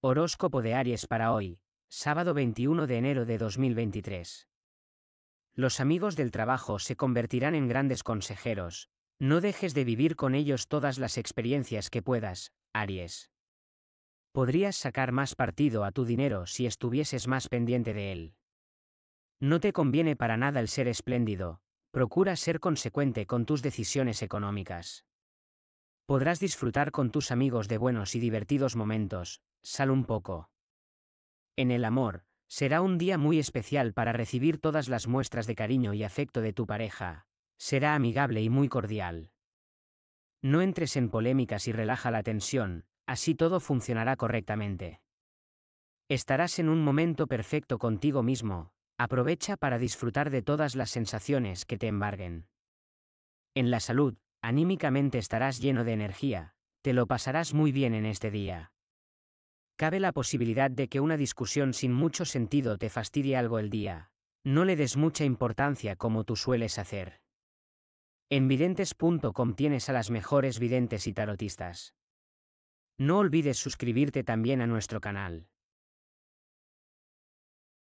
Horóscopo de Aries para hoy, sábado 21 de enero de 2023. Los amigos del trabajo se convertirán en grandes consejeros. No dejes de vivir con ellos todas las experiencias que puedas, Aries. Podrías sacar más partido a tu dinero si estuvieses más pendiente de él. No te conviene para nada el ser espléndido, procura ser consecuente con tus decisiones económicas. Podrás disfrutar con tus amigos de buenos y divertidos momentos, sal un poco. En el amor, será un día muy especial para recibir todas las muestras de cariño y afecto de tu pareja. Será amigable y muy cordial. No entres en polémicas y relaja la tensión, así todo funcionará correctamente. Estarás en un momento perfecto contigo mismo, aprovecha para disfrutar de todas las sensaciones que te embarguen. En la salud, Anímicamente estarás lleno de energía, te lo pasarás muy bien en este día. Cabe la posibilidad de que una discusión sin mucho sentido te fastidie algo el día. No le des mucha importancia como tú sueles hacer. En videntes.com tienes a las mejores videntes y tarotistas. No olvides suscribirte también a nuestro canal.